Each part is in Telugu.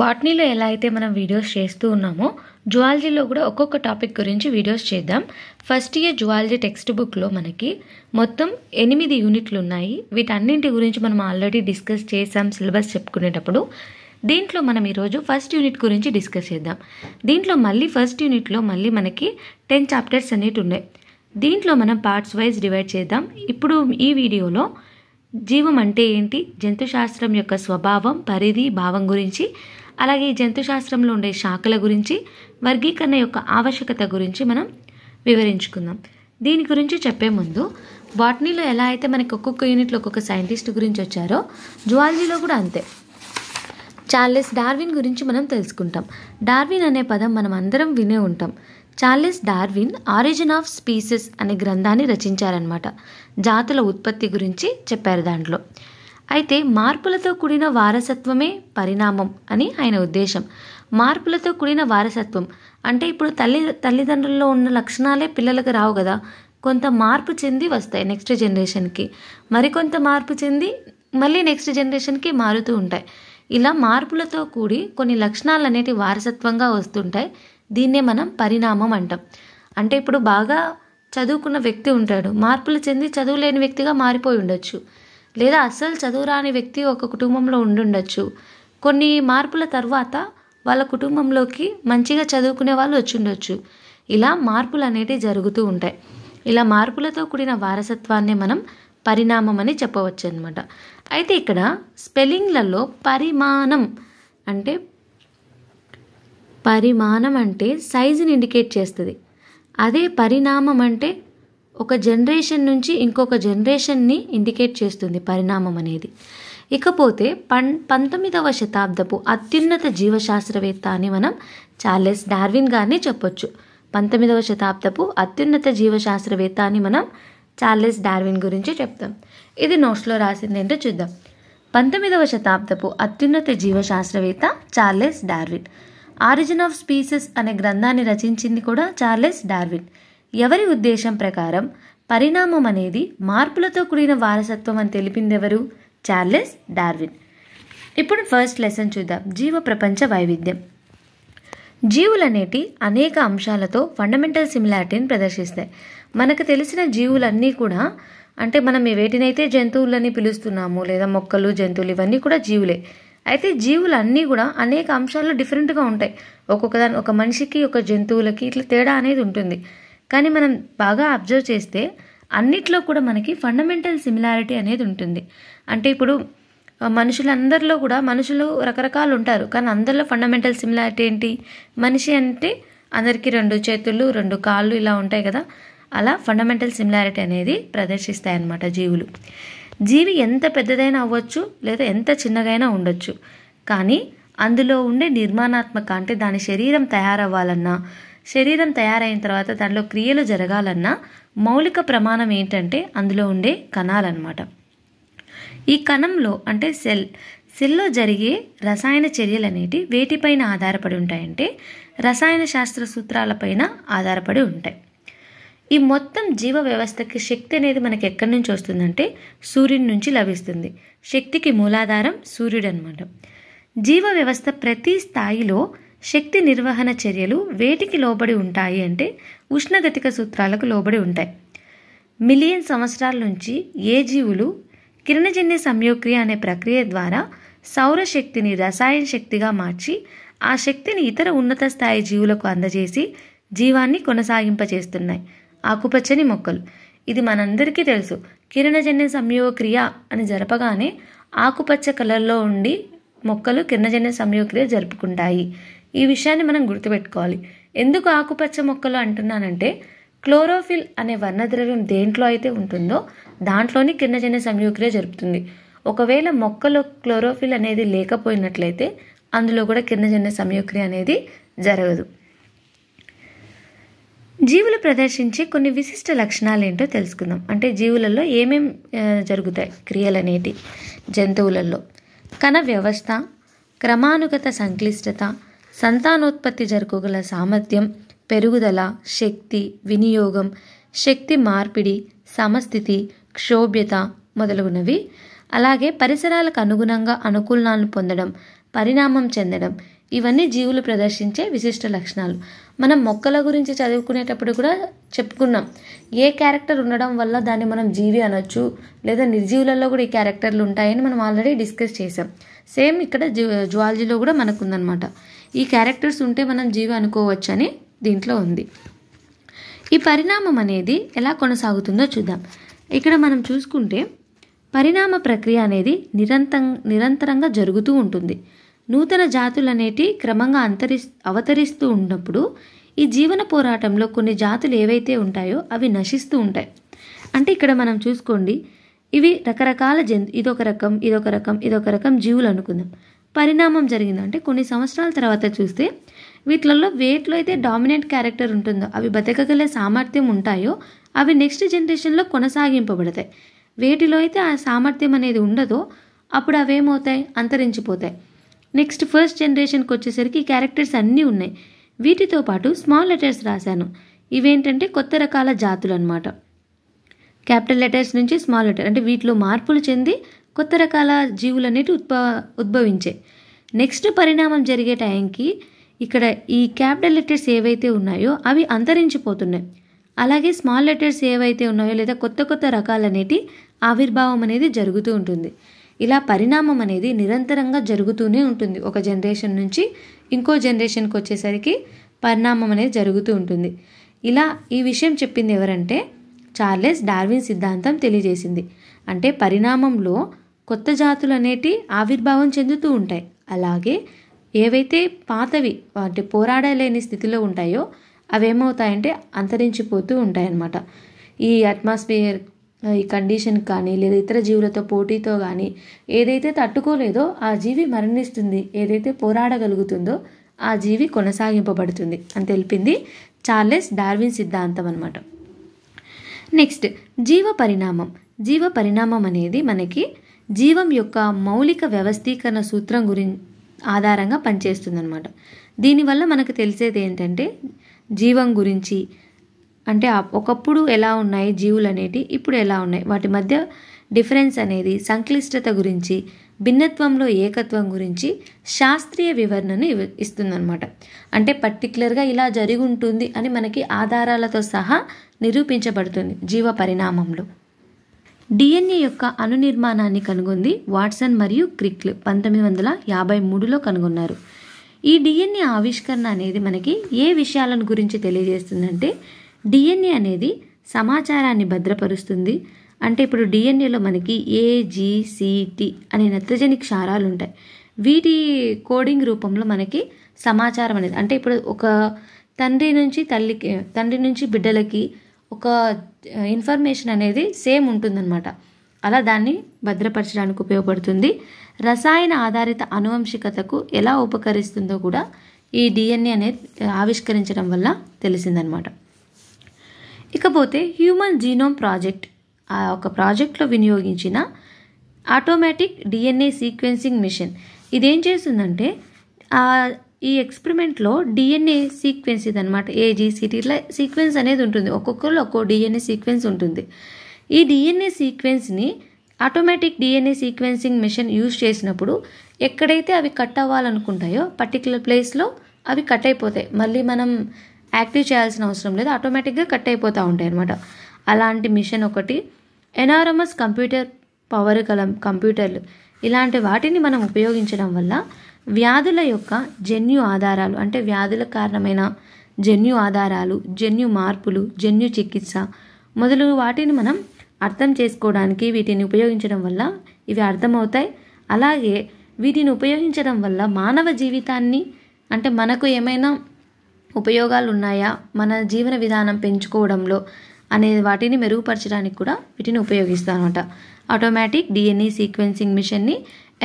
బాట్నీలో ఎలా అయితే మనం వీడియోస్ చేస్తూ ఉన్నామో జువాలజీలో కూడా ఒక్కొక్క టాపిక్ గురించి వీడియోస్ చేద్దాం ఫస్ట్ ఇయర్ జువాలజీ టెక్స్ట్ బుక్లో మనకి మొత్తం ఎనిమిది యూనిట్లు ఉన్నాయి వీటన్నింటి గురించి మనం ఆల్రెడీ డిస్కస్ చేసాం సిలబస్ చెప్పుకునేటప్పుడు దీంట్లో మనం ఈరోజు ఫస్ట్ యూనిట్ గురించి డిస్కస్ చేద్దాం దీంట్లో మళ్ళీ ఫస్ట్ యూనిట్లో మళ్ళీ మనకి టెన్ చాప్టర్స్ అనేవి ఉన్నాయి దీంట్లో మనం పార్ట్స్ వైజ్ డివైడ్ చేద్దాం ఇప్పుడు ఈ వీడియోలో జీవం అంటే ఏంటి జంతుశాస్త్రం యొక్క స్వభావం పరిధి భావం గురించి అలాగే జంతు శాస్త్రంలో ఉండే శాఖల గురించి వర్గీకరణ యొక్క ఆవశ్యకత గురించి మనం వివరించుకుందాం దీని గురించి చెప్పే ముందు బాటనీలో ఎలా అయితే మనకి ఒక్కొక్క యూనిట్లో ఒక్కొక్క సైంటిస్ట్ గురించి వచ్చారో జువాలజీలో కూడా అంతే చార్లెస్ డార్విన్ గురించి మనం తెలుసుకుంటాం డార్విన్ అనే పదం మనం అందరం వినే ఉంటాం Charles Darwin origin of species అనే గ్రంథాన్ని రచించారనమాట జాతుల ఉత్పత్తి గురించి చెప్పారు దాంట్లో అయితే మార్పులతో కూడిన వారసత్వమే పరిణామం అని ఆయన ఉద్దేశం మార్పులతో కూడిన వారసత్వం అంటే ఇప్పుడు తల్లి తల్లిదండ్రుల్లో ఉన్న లక్షణాలే పిల్లలకు రావు కదా కొంత మార్పు చెంది వస్తాయి నెక్స్ట్ జనరేషన్కి మరికొంత మార్పు చెంది మళ్ళీ నెక్స్ట్ జనరేషన్కి మారుతూ ఉంటాయి ఇలా మార్పులతో కూడి కొన్ని లక్షణాలు అనేటి వారసత్వంగా వస్తుంటాయి దీన్నే మనం పరిణామం అంటాం అంటే ఇప్పుడు బాగా చదువుకున్న వ్యక్తి ఉంటాడు మార్పులు చెంది చదువులేని వ్యక్తిగా మారిపోయి ఉండొచ్చు లేదా అస్సలు చదువురాని వ్యక్తి ఒక కుటుంబంలో ఉండుండొచ్చు కొన్ని మార్పుల తర్వాత వాళ్ళ కుటుంబంలోకి మంచిగా చదువుకునే వాళ్ళు వచ్చిండొచ్చు ఇలా మార్పులు అనేటివి జరుగుతూ ఉంటాయి ఇలా మార్పులతో కూడిన వారసత్వాన్ని మనం పరిణామం అని చెప్పవచ్చు అనమాట అయితే ఇక్కడ స్పెల్లింగ్లలో పరిమాణం అంటే పరిమాణం అంటే సైజుని ఇండికేట్ చేస్తుంది అదే పరిణామం అంటే ఒక జనరేషన్ నుంచి ఇంకొక జనరేషన్ని ఇండికేట్ చేస్తుంది పరిణామం అనేది ఇకపోతే పన్ పంతొమ్మిదవ శతాబ్దపు అత్యున్నత జీవశాస్త్రవేత్త అని మనం చార్లెస్ డార్విన్ గారిని చెప్పొచ్చు పంతొమ్మిదవ శతాబ్దపు అత్యున్నత జీవశాస్త్రవేత్త అని మనం చార్లెస్ డార్విన్ గురించి చెప్తాం ఇది నోట్స్లో రాసింది ఏంటో చూద్దాం పంతొమ్మిదవ శతాబ్దపు అత్యున్నత జీవశాస్త్రవేత్త Charles Darwin origin of species అనే గ్రంథాన్ని రచించింది కూడా చార్లెస్ డార్విన్ ఎవరి ఉద్దేశం ప్రకారం పరిణామం అనేది మార్పులతో కూడిన వారసత్వం అని తెలిపిందెవరు చార్లెస్ డార్విన్ ఇప్పుడు ఫస్ట్ లెసన్ చూద్దాం జీవ ప్రపంచ వైవిధ్యం జీవులనేటి అనేక అంశాలతో ఫండమెంటల్ సిమిలారిటీని ప్రదర్శిస్తాయి మనకు తెలిసిన జీవులన్నీ కూడా అంటే మనం వేటినైతే జంతువులని పిలుస్తున్నాము లేదా మొక్కలు జంతువులు ఇవన్నీ కూడా జీవులే అయితే జీవులన్నీ కూడా అనేక అంశాల్లో డిఫరెంట్గా ఉంటాయి ఒక్కొక్క దాని ఒక మనిషికి ఒక జంతువులకి ఇట్లా తేడా అనేది ఉంటుంది కానీ మనం బాగా అబ్జర్వ్ చేస్తే అన్నిట్లో కూడా మనకి ఫండమెంటల్ సిమిలారిటీ అనేది ఉంటుంది అంటే ఇప్పుడు మనుషులందరిలో కూడా మనుషులు రకరకాలు ఉంటారు కానీ అందరిలో ఫండమెంటల్ సిమిలారిటీ ఏంటి మనిషి అంటే అందరికీ రెండు చేతులు రెండు కాళ్ళు ఇలా ఉంటాయి కదా అలా ఫండమెంటల్ సిమిలారిటీ అనేది ప్రదర్శిస్తాయన్నమాట జీవులు జీవి ఎంత పెద్దదైనా అవ్వచ్చు లేదా ఎంత చిన్నగైనా ఉండొచ్చు కానీ అందులో ఉండే నిర్మాణాత్మక అంటే దాని శరీరం తయారవ్వాలన్నా శరీరం తయారైన తర్వాత దానిలో క్రియలు జరగాలన్నా మౌలిక ప్రమాణం ఏంటంటే అందులో ఉండే కణాలన్నమాట ఈ కణంలో అంటే సెల్ సెల్లో జరిగే రసాయన చర్యలు అనేటి వేటిపైన ఆధారపడి ఉంటాయంటే రసాయన శాస్త్ర సూత్రాలపైన ఆధారపడి ఉంటాయి ఈ మొత్తం జీవ వ్యవస్థకి శక్తి అనేది మనకి ఎక్కడి నుంచి వస్తుందంటే సూర్యుడి నుంచి లభిస్తుంది శక్తికి మూలాధారం సూర్యుడు అనమాట జీవ వ్యవస్థ ప్రతి స్థాయిలో శక్తి నిర్వహణ చర్యలు వేటికి లోబడి ఉంటాయి అంటే ఉష్ణగతిక సూత్రాలకు లోబడి ఉంటాయి మిలియన్ సంవత్సరాల నుంచి ఏ జీవులు కిరణజన్య సంయోక్రియ అనే ప్రక్రియ ద్వారా సౌరశక్తిని రసాయన శక్తిగా మార్చి ఆ శక్తిని ఇతర ఉన్నత స్థాయి జీవులకు అందజేసి జీవాన్ని కొనసాగింపచేస్తున్నాయి ఆకుపచ్చని మొక్కలు ఇది మనందరికీ తెలుసు కిరణజన్య సంయోక్రియ అని జరపగానే ఆకుపచ్చ కలర్లో ఉండి మొక్కలు కిరణజన్య సంయోక్రియ జరుపుకుంటాయి ఈ విషయాన్ని మనం గుర్తుపెట్టుకోవాలి ఎందుకు ఆకుపచ్చ మొక్కలు అంటున్నానంటే క్లోరోఫిల్ అనే వర్ణద్రవ్యం దేంట్లో అయితే ఉంటుందో దాంట్లోని కిరణజన్య సంయుక్రియ జరుపుతుంది ఒకవేళ మొక్కలో క్లోరోఫిల్ అనేది లేకపోయినట్లయితే అందులో కూడా కిరణజన్య సంయుక్రియ అనేది జరగదు జీవులు ప్రదర్శించే కొన్ని విశిష్ట లక్షణాలు ఏంటో తెలుసుకుందాం అంటే జీవులలో ఏమేం జరుగుతాయి క్రియలు అనేటి జంతువులలో కణ వ్యవస్థ క్రమానుగత సంక్లిష్టత సంతానోత్పత్తి జరుపుగల సామర్థ్యం పెరుగుదల శక్తి వినియోగం శక్తి మార్పిడి సమస్థితి క్షోభ్యత మొదలగునవి అలాగే పరిసరాలకు అనుగుణంగా అనుకూలనాలను పొందడం పరిణామం చెందడం ఇవన్నీ జీవులు ప్రదర్శించే విశిష్ట లక్షణాలు మనం మొక్కల గురించి చదువుకునేటప్పుడు కూడా చెప్పుకున్నాం ఏ క్యారెక్టర్ ఉండడం వల్ల దాన్ని మనం జీవి అనొచ్చు లేదా నిర్జీవులలో కూడా ఈ క్యారెక్టర్లు ఉంటాయని మనం ఆల్రెడీ డిస్కస్ చేసాం సేమ్ ఇక్కడ జువాలజీలో కూడా మనకుందనమాట ఈ క్యారెక్టర్స్ ఉంటే మనం జీవి అనుకోవచ్చని దీంట్లో ఉంది ఈ పరిణామం అనేది ఎలా కొనసాగుతుందో చూద్దాం ఇక్కడ మనం చూసుకుంటే పరిణామ ప్రక్రియ అనేది నిరంతరం నిరంతరంగా జరుగుతూ ఉంటుంది నూతన జాతులు అనేటి క్రమంగా అంతరి అవతరిస్తూ ఉన్నప్పుడు ఈ జీవన పోరాటంలో కొన్ని జాతులు ఏవైతే ఉంటాయో అవి నశిస్తూ ఉంటాయి అంటే ఇక్కడ మనం చూసుకోండి ఇవి రకరకాల జంతు ఇదొక రకం ఇదొక రకం ఇదొక రకం జీవులు అనుకుందాం పరిణామం జరిగింది అంటే కొన్ని సంవత్సరాల తర్వాత చూస్తే వీటిలలో వేట్లో అయితే డామినెంట్ క్యారెక్టర్ ఉంటుందో అవి బతకగలే సామర్థ్యం ఉంటాయో అవి నెక్స్ట్ జనరేషన్లో కొనసాగింపబడతాయి వేటిలో అయితే ఆ సామర్థ్యం అనేది ఉండదో అప్పుడు అవేమవుతాయి అంతరించిపోతాయి నెక్స్ట్ ఫస్ట్ జనరేషన్కి వచ్చేసరికి క్యారెక్టర్స్ అన్నీ ఉన్నాయి వీటితో పాటు స్మాల్ లెటర్స్ రాశాను ఇవేంటంటే కొత్త రకాల జాతులు అనమాట క్యాపిటల్ లెటర్స్ నుంచి స్మాల్ లెటర్ అంటే వీటిలో మార్పులు చెంది కొత్త రకాల జీవులన్నిటి ఉద్భవ ఉద్భవించే నెక్స్ట్ పరిణామం జరిగే టైంకి ఇక్కడ ఈ క్యాపిటల్ లెటర్స్ ఏవైతే ఉన్నాయో అవి అంతరించిపోతున్నాయి అలాగే స్మాల్ లెటర్స్ ఏవైతే ఉన్నాయో లేదా కొత్త కొత్త రకాలనేటి ఆవిర్భావం అనేది జరుగుతూ ఉంటుంది ఇలా పరిణామం అనేది నిరంతరంగా జరుగుతూనే ఉంటుంది ఒక జనరేషన్ నుంచి ఇంకో జనరేషన్కి వచ్చేసరికి పరిణామం అనేది జరుగుతూ ఉంటుంది ఇలా ఈ విషయం చెప్పింది ఎవరంటే చార్లెస్ డార్విన్ సిద్ధాంతం తెలియజేసింది అంటే పరిణామంలో కొత్త జాతులు అనేటి ఆవిర్భావం చెందుతూ ఉంటాయి అలాగే ఏవైతే పాతవి వాటి పోరాడలేని స్థితిలో ఉంటాయో అవి ఏమవుతాయంటే అంతరించిపోతూ ఉంటాయన్నమాట ఈ అట్మాస్ఫియర్ ఈ కండిషన్ కానీ లేదా ఇతర జీవులతో పోటీతో కానీ ఏదైతే తట్టుకోలేదో ఆ జీవి మరణిస్తుంది ఏదైతే పోరాడగలుగుతుందో ఆ జీవి కొనసాగింపబడుతుంది అని తెలిపింది చార్లెస్ డార్విన్ సిద్ధాంతం అనమాట నెక్స్ట్ జీవ పరిణామం జీవ పరిణామం అనేది మనకి జీవం యొక్క మౌలిక వ్యవస్థీకరణ సూత్రం గురి ఆధారంగా పనిచేస్తుందన్నమాట దీనివల్ల మనకు తెలిసేది ఏంటంటే జీవం గురించి అంటే ఒకప్పుడు ఎలా ఉన్నాయి జీవులు అనేటి ఇప్పుడు ఎలా ఉన్నాయి వాటి మధ్య డిఫరెన్స్ అనేది సంక్లిష్టత గురించి భిన్నత్వంలో ఏకత్వం గురించి శాస్త్రీయ వివరణను ఇస్తుందన్నమాట అంటే పర్టికులర్గా ఇలా జరిగి ఉంటుంది అని మనకి ఆధారాలతో సహా నిరూపించబడుతుంది జీవ పరిణామంలో డిఎన్ఏ యొక్క అనునిర్మాణాన్ని కనుగొంది వాట్సన్ మరియు క్రిక్లు పంతొమ్మిది వందల యాభై మూడులో కనుగొన్నారు ఈ డిఎన్ఏ ఆవిష్కరణ అనేది మనకి ఏ విషయాలను గురించి తెలియజేస్తుందంటే డిఎన్ఏ అనేది సమాచారాన్ని భద్రపరుస్తుంది అంటే ఇప్పుడు డిఎన్ఏలో మనకి ఏజీసీటీ అనే నత్రజని క్షారాలు ఉంటాయి వీటి కోడింగ్ రూపంలో మనకి సమాచారం అనేది అంటే ఇప్పుడు ఒక తండ్రి నుంచి తల్లికి తండ్రి నుంచి బిడ్డలకి ఒక ఇన్ఫర్మేషన్ అనేది సేమ్ ఉంటుందన్నమాట అలా దాన్ని భద్రపరచడానికి ఉపయోగపడుతుంది రసాయన ఆధారిత అనువంశికతకు ఎలా ఉపకరిస్తుందో కూడా ఈ డిఎన్ఏ అనేది ఆవిష్కరించడం వల్ల తెలిసిందనమాట ఇకపోతే హ్యూమన్ జీనోమ్ ప్రాజెక్ట్ ఆ ఒక ప్రాజెక్ట్లో వినియోగించిన ఆటోమేటిక్ డిఎన్ఏ సీక్వెన్సింగ్ మిషన్ ఇదేం చేస్తుందంటే ఈ ఎక్స్పెరిమెంట్లో డిఎన్ఏ సీక్వెన్స్ ఇదనమాట ఏజీసీటీ ఇట్లా సీక్వెన్స్ అనేది ఉంటుంది ఒక్కొక్కరు ఒక్కో డిఎన్ఏ సీక్వెన్స్ ఉంటుంది ఈ డిఎన్ఏ సీక్వెన్స్ని automatic DNA sequencing machine use చేసినప్పుడు ఎక్కడైతే అవి కట్ అవ్వాలనుకుంటాయో పర్టికులర్ ప్లేస్లో అవి కట్ అయిపోతాయి మళ్ళీ మనం యాక్టివ్ చేయాల్సిన అవసరం లేదు ఆటోమేటిక్గా కట్ అయిపోతూ ఉంటాయి అనమాట అలాంటి మిషన్ ఒకటి ఎనారమస్ కంప్యూటర్ పవర్ గల కంప్యూటర్లు ఇలాంటి వాటిని మనం ఉపయోగించడం వల్ల వ్యాధుల యొక్క జన్యు ఆధారాలు అంటే వ్యాధుల కారణమైన జన్యు ఆధారాలు జన్యు మార్పులు జన్యు చికిత్స మొదలు వాటిని మనం అర్థం చేసుకోవడానికి వీటిని ఉపయోగించడం వల్ల ఇవి అర్థమవుతాయి అలాగే వీటిని ఉపయోగించడం వల్ల మానవ జీవితాన్ని అంటే మనకు ఏమైనా ఉపయోగాలు ఉన్నాయా మన జీవన విధానం పెంచుకోవడంలో అనే వాటిని మెరుగుపరచడానికి కూడా వీటిని ఉపయోగిస్తాను అనమాట ఆటోమేటిక్ డిఎన్ఏ సీక్వెన్సింగ్ మిషన్ని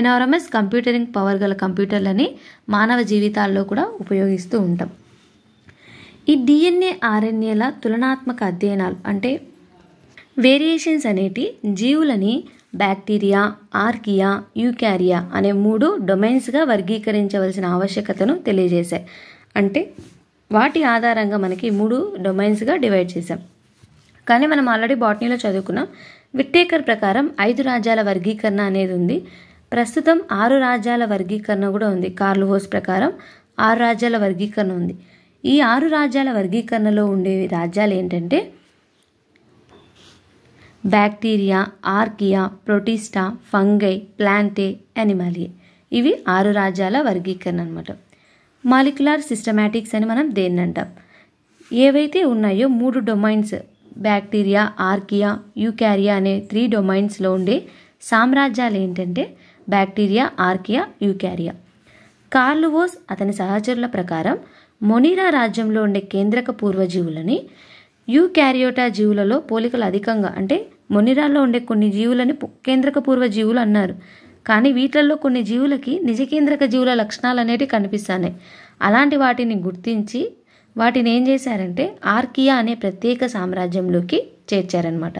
ఎనారమస్ కంప్యూటరింగ్ పవర్ గల కంప్యూటర్లని మానవ జీవితాల్లో కూడా ఉపయోగిస్తూ ఉంటాం ఈ డిఎన్ఏ ఆర్ఎన్ఏల తులనాత్మక అధ్యయనాలు అంటే వేరియేషన్స్ అనేటి జీవులని బ్యాక్టీరియా ఆర్కియా యూకారియా అనే మూడు డొమైన్స్గా వర్గీకరించవలసిన ఆవశ్యకతను తెలియజేశాయి అంటే వాటి ఆధారంగా మనకి మూడు డొమైన్స్గా డివైడ్ చేశాం కానీ మనం ఆల్రెడీ బాటనీలో చదువుకున్నాం విట్టేకర్ ప్రకారం ఐదు రాజ్యాల వర్గీకరణ అనేది ఉంది ప్రస్తుతం ఆరు రాజ్యాల వర్గీకరణ కూడా ఉంది కార్లు హోస్ ప్రకారం ఆరు రాజ్యాల వర్గీకరణ ఉంది ఈ ఆరు రాజ్యాల వర్గీకరణలో ఉండే రాజ్యాలు ఏంటంటే bacteria archaea protista fungi plantae animalia ఇవి ఆరు రాజ్యాల వర్గీకరణ అనమాట మాలిక్యులార్ సిస్టమాటిక్స్ అని మనం దేన్ని అంటాం ఏవైతే ఉన్నాయో మూడు డొమైన్స్ బ్యాక్టీరియా ఆర్కియా యూకారియా అనే త్రీ డొమైన్స్లో ఉండే సామ్రాజ్యాలు ఏంటంటే బ్యాక్టీరియా ఆర్కియా యూకారియా కార్లువోస్ అతని సహచరుల ప్రకారం మొనీరా రాజ్యంలో ఉండే కేంద్రక పూర్వజీవులని యూకారియోటా జీవులలో పోలికలు అధికంగా అంటే మొనిరాలో ఉండే కొన్ని జీవులని కేంద్రక పూర్వ జీవులు అన్నారు కానీ వీటిల్లో కొన్ని జీవులకి నిజ కేంద్రక జీవుల లక్షణాలు అనేవి కనిపిస్తున్నాయి అలాంటి వాటిని గుర్తించి వాటిని ఏం చేశారంటే ఆర్కియా అనే ప్రత్యేక సామ్రాజ్యంలోకి చేర్చారనమాట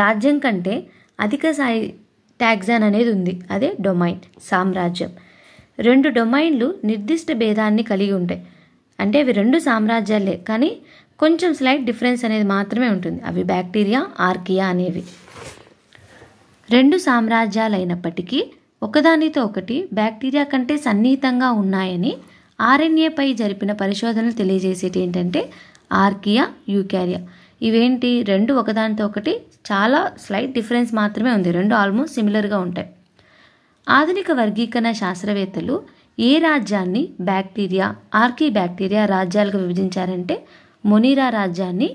రాజ్యం కంటే అధిక స్థాయి ట్యాగ్జాన్ అనేది ఉంది అదే డొమైన్ సామ్రాజ్యం రెండు డొమైన్లు నిర్దిష్ట భేదాన్ని కలిగి ఉంటాయి అంటే అవి రెండు సామ్రాజ్యాలే కానీ కొంచెం స్లైట్ డిఫరెన్స్ అనేది మాత్రమే ఉంటుంది అవి బ్యాక్టీరియా ఆర్కియా అనేవి రెండు సామ్రాజ్యాలైనప్పటికీ ఒకదానితో ఒకటి బ్యాక్టీరియా కంటే సన్నిహితంగా ఉన్నాయని ఆర్ఎన్ఏపై జరిపిన పరిశోధనలు తెలియజేసేటి ఏంటంటే ఆర్కియా యూకారియా ఇవేంటి రెండు ఒకదానితో ఒకటి చాలా స్లైట్ డిఫరెన్స్ మాత్రమే ఉంది రెండు ఆల్మోస్ట్ సిమిలర్గా ఉంటాయి ఆధునిక వర్గీకరణ శాస్త్రవేత్తలు ఏ రాజ్యాన్ని బ్యాక్టీరియా ఆర్కీ బ్యాక్టీరియా రాజ్యాలుగా విభజించారంటే మొనీరా రాజ్యాన్ని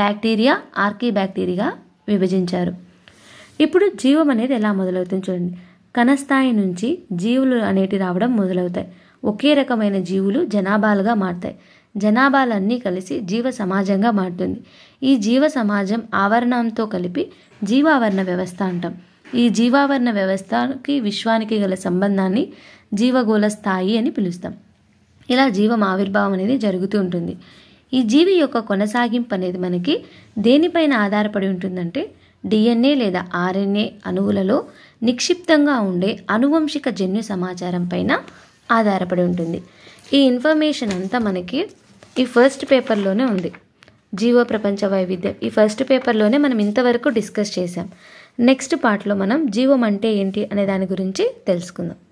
బ్యాక్టీరియా ఆర్కీ బ్యాక్టీరియా విభజించారు ఇప్పుడు జీవం అనేది ఎలా మొదలవుతుంది చూడండి కణస్థాయి నుంచి జీవులు అనేటివి రావడం మొదలవుతాయి ఒకే రకమైన జీవులు జనాభాలుగా మారుతాయి జనాభాలన్నీ కలిసి జీవ సమాజంగా మారుతుంది ఈ జీవ సమాజం ఆవరణంతో కలిపి జీవావరణ వ్యవస్థ అంటాం ఈ జీవావరణ వ్యవస్థకి విశ్వానికి గల సంబంధాన్ని జీవగోళ స్థాయి అని పిలుస్తాం ఇలా జీవం ఆవిర్భావం అనేది జరుగుతూ ఉంటుంది ఈ జీవి యొక్క కొనసాగింపు అనేది మనకి దేనిపైన ఆధారపడి ఉంటుందంటే డిఎన్ఏ లేదా ఆర్ఎన్ఏ అణువులలో నిక్షిప్తంగా ఉండే అనువంశిక జన్యు సమాచారం పైన ఆధారపడి ఉంటుంది ఈ ఇన్ఫర్మేషన్ అంతా మనకి ఈ ఫస్ట్ పేపర్లోనే ఉంది జీవో ప్రపంచ వైవిధ్యం ఈ ఫస్ట్ పేపర్లోనే మనం ఇంతవరకు డిస్కస్ చేసాం నెక్స్ట్ పార్ట్లో మనం జీవం అంటే ఏంటి అనే దాని గురించి తెలుసుకుందాం